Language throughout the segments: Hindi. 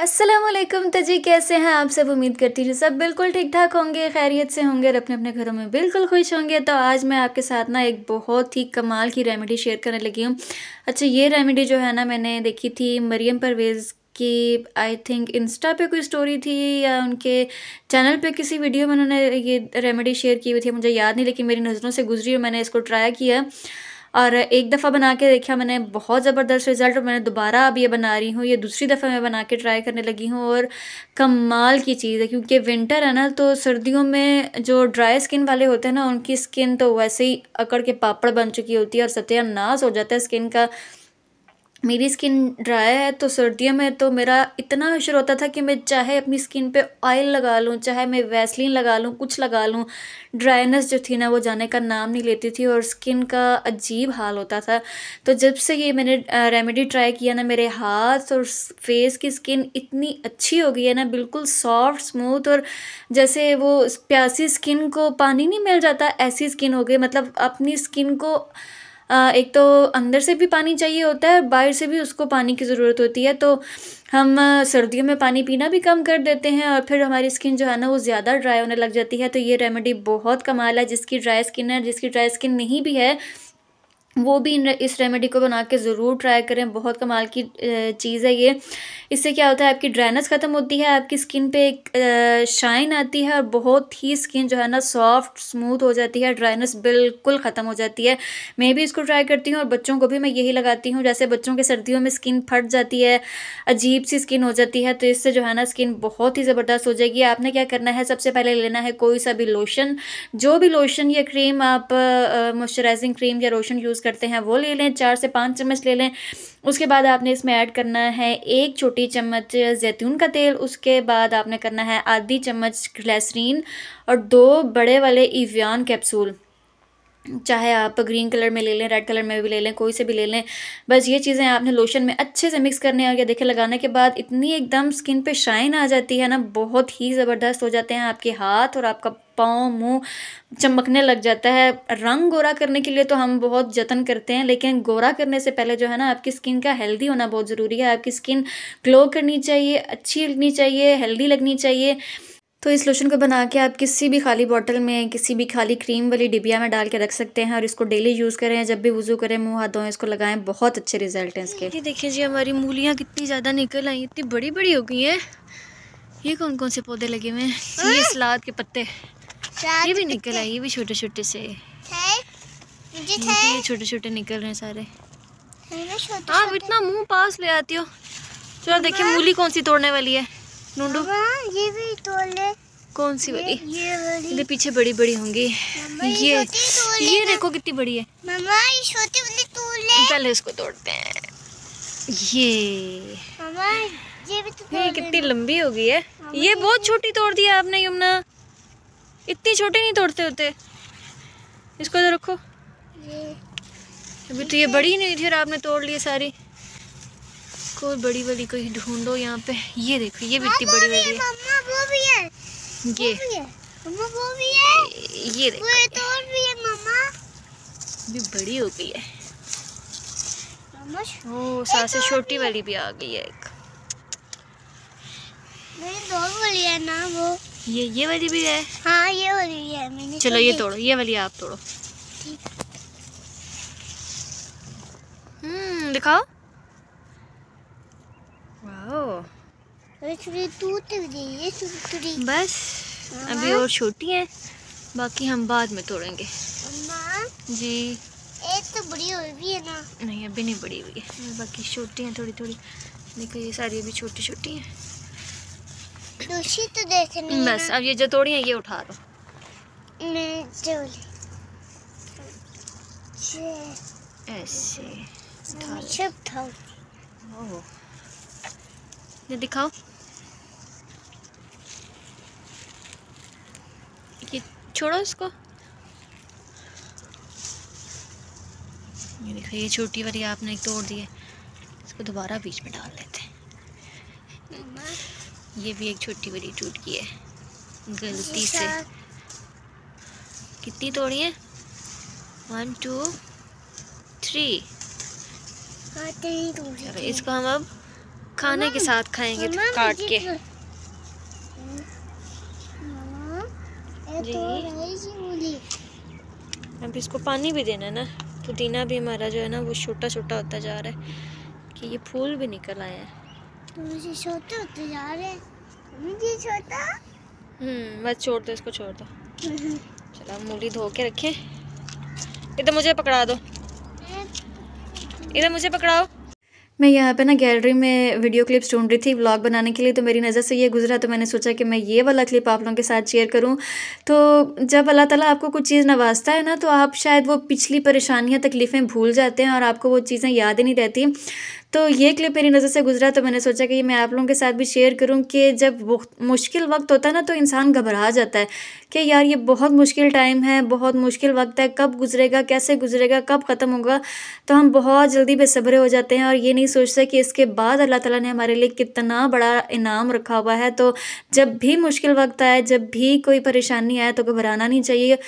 असलम तजी कैसे हैं आप सब उम्मीद करती हूँ सब बिल्कुल ठीक ठाक होंगे खैरियत से होंगे और अपने अपने घरों में बिल्कुल खुश होंगे तो आज मैं आपके साथ ना एक बहुत ही कमाल की रेमेडी शेयर करने लगी हूँ अच्छा ये रेमेडी जो है ना मैंने देखी थी मरियम परवेज़ कि आई थिंक इंस्टा पे कोई स्टोरी थी या उनके चैनल पे किसी वीडियो में उन्होंने ये रेमेडी शेयर की हुई थी मुझे याद नहीं लेकिन मेरी नज़रों से गुजरी और मैंने इसको ट्राई किया और एक दफ़ा बना के देखा मैंने बहुत ज़बरदस्त रिज़ल्ट और मैंने दोबारा अब ये बना रही हूँ ये दूसरी दफ़ा मैं बना के ट्राई करने लगी हूँ और कमाल की चीज़ है क्योंकि विंटर है ना तो सर्दियों में जो ड्राई स्किन वाले होते हैं ना उनकी स्किन तो वैसे ही अकड़ के पापड़ बन चुकी होती है और सत्यानाश हो जाता है स्किन का मेरी स्किन ड्राई है तो सर्दियों में तो मेरा इतना अशर होता था कि मैं चाहे अपनी स्किन पे ऑयल लगा लूँ चाहे मैं वैसलिन लगा लूँ कुछ लगा लूँ ड्राइनेस जो थी ना वो जाने का नाम नहीं लेती थी और स्किन का अजीब हाल होता था तो जब से ये मैंने रेमेडी ट्राई किया ना मेरे हाथ और फेस की स्किन इतनी अच्छी हो गई है ना बिल्कुल सॉफ्ट स्मूथ और जैसे वो प्यासी स्किन को पानी नहीं मिल जाता ऐसी स्किन हो गई मतलब अपनी स्किन को एक तो अंदर से भी पानी चाहिए होता है बाहर से भी उसको पानी की ज़रूरत होती है तो हम सर्दियों में पानी पीना भी कम कर देते हैं और फिर हमारी स्किन जो है ना वो ज़्यादा ड्राई होने लग जाती है तो ये रेमेडी बहुत कमाल है जिसकी ड्राई स्किन है जिसकी ड्राई स्किन नहीं भी है वो भी इन इस रेमेडी को बना के ज़रूर ट्राई करें बहुत कमाल की चीज़ है ये इससे क्या होता है आपकी ड्राइनेस ख़त्म होती है आपकी स्किन पे एक शाइन आती है और बहुत ही स्किन जो है ना सॉफ्ट स्मूथ हो जाती है ड्राइनेस बिल्कुल ख़त्म हो जाती है मैं भी इसको ट्राई करती हूँ और बच्चों को भी मैं यही लगाती हूँ जैसे बच्चों के सर्दियों में स्किन फट जाती है अजीब सी स्किन हो जाती है तो इससे जो है ना स्किन बहुत ही ज़बरदस्त हो जाएगी आपने क्या करना है सबसे पहले लेना है कोई सा भी लोशन जो भी लोशन या क्रीम आप मॉइस्चराइजिंग क्रीम या लोशन यूज़ करते हैं वो ले लें चार से पाँच चम्मच ले लें उसके बाद आपने इसमें ऐड करना है एक छोटी चम्मच जैतून का तेल उसके बाद आपने करना है आधी चम्मच ग्लैसरीन और दो बड़े वाले इवियान कैप्सूल चाहे आप ग्रीन कलर में ले लें रेड कलर में भी ले लें कोई से भी ले लें बस ये चीज़ें आपने लोशन में अच्छे से मिक्स करने और या देखे लगाने के बाद इतनी एकदम स्किन पे शाइन आ जाती है ना बहुत ही ज़बरदस्त हो जाते हैं आपके हाथ और आपका पाँव मुंह चमकने लग जाता है रंग गोरा करने के लिए तो हम बहुत जतन करते हैं लेकिन गोरा करने से पहले जो है ना आपकी स्किन का हेल्दी होना बहुत ज़रूरी है आपकी स्किन ग्लो करनी चाहिए अच्छी लगनी चाहिए हेल्दी लगनी चाहिए तो इस लोशन को बना के आप किसी भी खाली बॉटल में किसी भी खाली क्रीम वाली डिबिया में डाल के रख सकते हैं और इसको डेली यूज़ करें जब भी वज़ू करें मुंह हाथ धोएं इसको लगाएं बहुत अच्छे रिजल्ट हैं इसके ये देखिए जी हमारी मूलियाँ कितनी ज़्यादा निकल आई इतनी बड़ी बड़ी हो गई हैं ये कौन कौन से पौधे लगे हुए हैं ये हाँ। सलाद के पत्ते ये भी निकल आए ये भी छोटे छोटे से ये छोटे छोटे निकल रहे हैं सारे आप इतना मुंह पास ले आती हो चलो देखिए हाँ। मूली कौन सी तोड़ने वाली है ढूंढो हाँ, ये भी तोड़ ले कौन सी वाली ये पीछे बड़ी बड़ी होंगी ये ये देखो कितनी बड़ी है मामा ये छोटी वाली तोड़ ले पहले इसको तोड़ते हैं ये मामा ये भी तो कितनी लंबी हो गई है ये बहुत छोटी तोड़ दी आपने यमुना इतनी छोटी नहीं तोड़ते होते इसको तो रखो अभी तो ये बड़ी नहीं थी और आपने तोड़ लिए सारी कोई बड़ी वाली कोई ढूंढो यहाँ पे ये देखो ये भी इतनी बड़ी वाली है वो भी है ये वो भी है ये देखो ये है भी बड़ी हो गई है ओ सासे छोटी वाली भी आ गई है एक दो है ना वो ये ये वाली भी है हाँ ये वाली भी है मैंने चलो तो ये तोड़ो ये वाली आप तोड़ो हम्म दिखाओ बस हाँ। अभी और छोटी है बाकी हम बाद में तोड़ेंगे जी एक तो बड़ी हुई भी है ना नहीं अभी नहीं बड़ी हुई है बाकी छोटी हैं थोड़ी थोड़ी देखो ये सारी अभी छोटी छोटी हैं दूसरी तो देखनी बस अब ये जो तोड़ी है ये उठा दो ऐसे ये दिखाओ ये छोड़ो इसको ये देखो ये छोटी वाली आपने एक तोड़ दी है इसको दोबारा बीच में डाल देते हैं ये भी एक छोटी बड़ी टूट गई है गलती से कितनी तोड़ी है वन टू थ्री इसको हम अब खाने के साथ खाएंगे तो काट के तो जी अब इसको पानी भी देना है ना पुदीना भी हमारा जो है ना वो छोटा छोटा होता जा रहा है कि ये फूल भी निकल आए हैं मुझे तो जा रहे मुझे हम्म बस छोड़ दो इसको छोड़ दो हम्म। चलो मूली धो के रखें इधर मुझे पकड़ा दो इधर मुझे पकड़ाओ मैं यहाँ पे ना गैलरी में वीडियो क्लिप्स ढूंढ रही थी व्लॉग बनाने के लिए तो मेरी नज़र से ये गुजरा तो मैंने सोचा कि मैं ये वाला क्लिप आप लोगों के साथ शेयर करूँ तो जब अल्लाह ताला आपको कुछ चीज़ नवाजता है ना तो आप शायद वो पिछली परेशानियाँ तकलीफ़ें भूल जाते हैं और आपको वो चीज़ें याद ही नहीं रहती तो ये क्लिप मेरी नज़र से गुजरा तो मैंने सोचा कि मैं आप लोगों के साथ भी शेयर करूँ कि जब मुश्किल वक्त होता है ना तो इंसान घबरा जाता है कि यार ये बहुत मुश्किल टाइम है बहुत मुश्किल वक्त है कब गुजरेगा कैसे गुजरेगा कब ख़त्म होगा तो हम बहुत जल्दी बेसब्रे हो जाते हैं और ये नहीं सोचते कि इसके बाद अल्लाह तला ने हमारे लिए कितना बड़ा इनाम रखा हुआ है तो जब भी मुश्किल वक्त आए जब भी कोई परेशानी आए तो घबराना नहीं चाहिए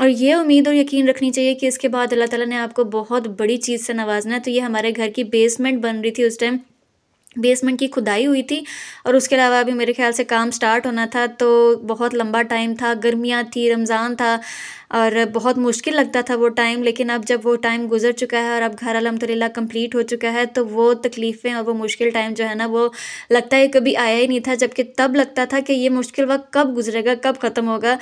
और ये उम्मीद और यकीन रखनी चाहिए कि इसके बाद अल्लाह ताला ने आपको बहुत बड़ी चीज़ से नवाजना है तो ये हमारे घर की बेसमेंट बन रही थी उस टाइम बेसमेंट की खुदाई हुई थी और उसके अलावा अभी मेरे ख्याल से काम स्टार्ट होना था तो बहुत लंबा टाइम था गर्मियाँ थी रमज़ान था और बहुत मुश्किल लगता था वो टाइम लेकिन अब जब वो टाइम गुजर चुका है और अब घर अलहमदिल्ला कंप्लीट हो चुका है तो वो तकलीफ़ें और वो मुश्किल टाइम जो है ना वो लगता है कभी आया ही नहीं था जबकि तब लगता था कि ये मुश्किल वक्त कब गुजरेगा कब ख़त्म होगा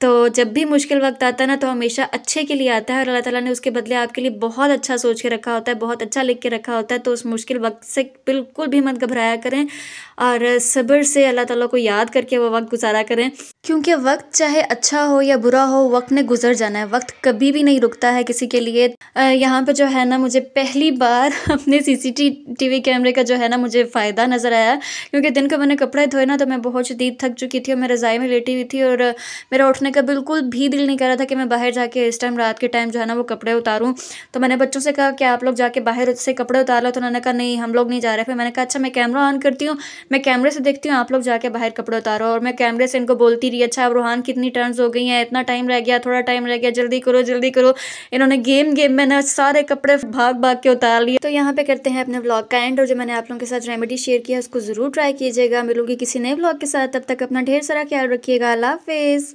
तो जब भी मुश्किल वक्त आता है ना तो हमेशा अच्छे के लिए आता है और अल्लाह ताला ने उसके बदले आपके लिए बहुत अच्छा सोच के रखा होता है बहुत अच्छा लिख के रखा होता है तो उस मुश्किल वक्त से बिल्कुल भी मत घबराया करें और सब्र से अल्लाह ताला को याद करके वो वक्त गुजारा करें क्योंकि वक्त चाहे अच्छा हो या बुरा हो वक्त ने गुज़र जाना है वक्त कभी भी नहीं रुकता है किसी के लिए यहाँ पर जो है ना मुझे पहली बार अपने सीसीटीवी कैमरे का जो है ना मुझे फ़ायदा नज़र आया क्योंकि दिन को मैंने कपड़े धोए ना तो मैं बहुत शदीद थक चुकी थी और मैं रज़ाई में लेटी हुई थी और मेरा उठने का बिल्कुल भी दिल नहीं कर रहा था कि मैं बाहर जाके इस टाइम रात के टाइम जो है ना वो कपड़े उतारूँ तो मैंने बच्चों से कहा कि आप लोग जाके बाहर से कपड़े उतार लो तो उन्होंने कहा नहीं हम लोग नहीं जा रहे फिर मैंने कहा अच्छा मैं कैमरा ऑन करती हूँ मैं कैमरे से देखती हूँ आप लोग जाके बाहर कपड़े उतारो और मैं कैमरे से इनको बोलती रही है अच्छा अब रूहान कितनी टर्न्स हो गई हैं इतना टाइम रह गया थोड़ा टाइम रह गया जल्दी करो जल्दी करो इन्होंने गेम गेम में ना सारे कपड़े भाग भाग के उतार लिए तो यहाँ पे करते हैं अपने ब्लॉग का एंड और जो मैंने आप लोगों के साथ रेमेडी शेयर किया उसको ज़रूर ट्राई कीजिएगा मिलूंगी किसी नए ब्लॉग के साथ तब तक अपना ढेर सारा ख्याल रखिएगा अल्लाह हाफिज़